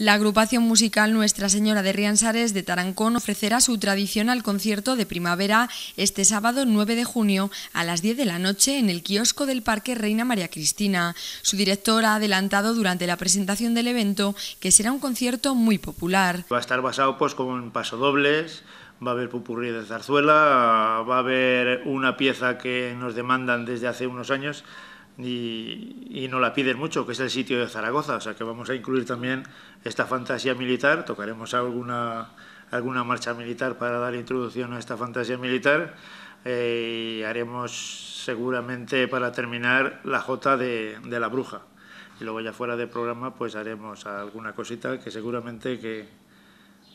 La agrupación musical Nuestra Señora de Rianzares de Tarancón ofrecerá su tradicional concierto de primavera este sábado 9 de junio a las 10 de la noche en el kiosco del Parque Reina María Cristina. Su director ha adelantado durante la presentación del evento que será un concierto muy popular. Va a estar basado pues con pasodobles, va a haber pupurrí de zarzuela, va a haber una pieza que nos demandan desde hace unos años y, no la piden mucho, que es el sitio de Zaragoza, o sea que vamos a incluir también esta fantasía militar, tocaremos alguna, alguna marcha militar para dar introducción a esta fantasía militar y eh, haremos seguramente para terminar la Jota de, de la Bruja. Y luego ya fuera de programa pues haremos alguna cosita que seguramente que,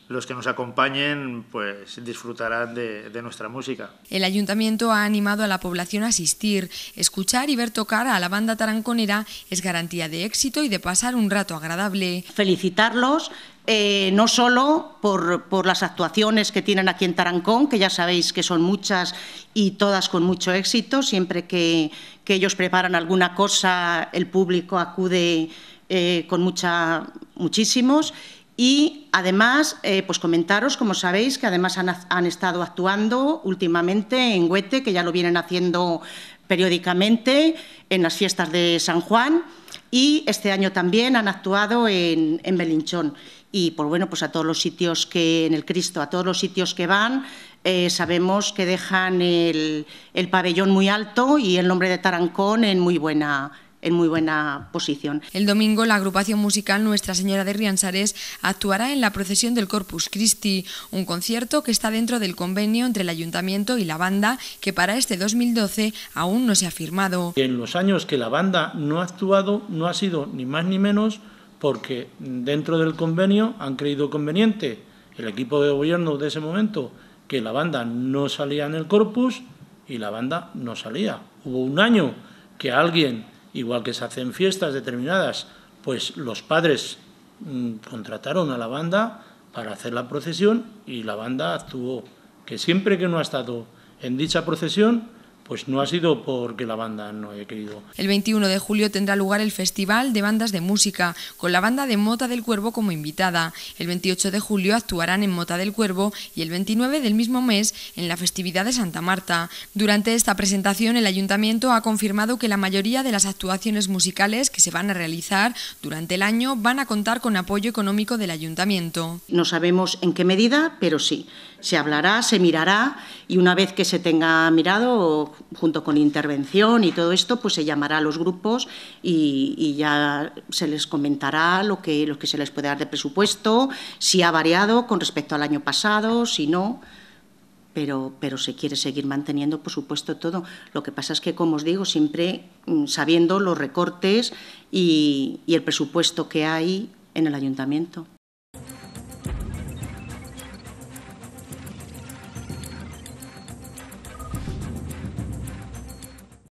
los que nos acompañen pues disfrutarán de, nuestra música. El ayuntamiento ha animado a la población a asistir. Escuchar y ver tocar a la banda taranconera es garantía de éxito y de pasar un rato agradable. Felicitarlos. Eh, no solo por, las actuaciones que tienen aquí en Tarancón, que ya sabéis que son muchas y todas con mucho éxito, siempre que, ellos preparan alguna cosa, el público acude eh, con mucha, muchísimos y además, eh, pues comentaros, como sabéis, que además han, estado actuando últimamente en Huete, que ya lo vienen haciendo periódicamente, en las fiestas de San Juan y este año también han actuado en, Belinchón. Y por pues bueno, pues a todos los sitios que, en el Cristo, a todos los sitios que van, eh, sabemos que dejan el, el pabellón muy alto y el nombre de Tarancón en muy buena, en muy buena posición. El domingo la agrupación musical Nuestra Señora de Rianzares actuará en la procesión del Corpus Christi, un concierto que está dentro del convenio entre el ayuntamiento y la banda que para este 2012 aún no se ha firmado. En los años que la banda no ha actuado no ha sido ni más ni menos porque dentro del convenio han creído conveniente el equipo de gobierno de ese momento que la banda no salía en el corpus y la banda no salía. Hubo un año que alguien igual que se hacen fiestas determinadas, pues los padres mm, contrataron a la banda para hacer la procesión y la banda actuó, que siempre que no ha estado en dicha procesión pues no ha sido porque la banda no haya querido. El 21 de julio tendrá lugar el Festival de Bandas de Música, con la banda de Mota del Cuervo como invitada. El 28 de julio actuarán en Mota del Cuervo y el 29 del mismo mes en la festividad de Santa Marta. Durante esta presentación, el ayuntamiento ha confirmado que la mayoría de las actuaciones musicales que se van a realizar durante el año van a contar con apoyo económico del ayuntamiento. No sabemos en qué medida, pero sí. Se hablará, se mirará y una vez que se tenga mirado junto con intervención y todo esto, pues se llamará a los grupos y, ya se les comentará lo que, que se les puede dar de presupuesto, si ha variado con respecto al año pasado, si no. Pero, pero se quiere seguir manteniendo, por supuesto, todo. Lo que pasa es que, como os digo, siempre mm, sabiendo los recortes y el presupuesto que hay en el ayuntamiento.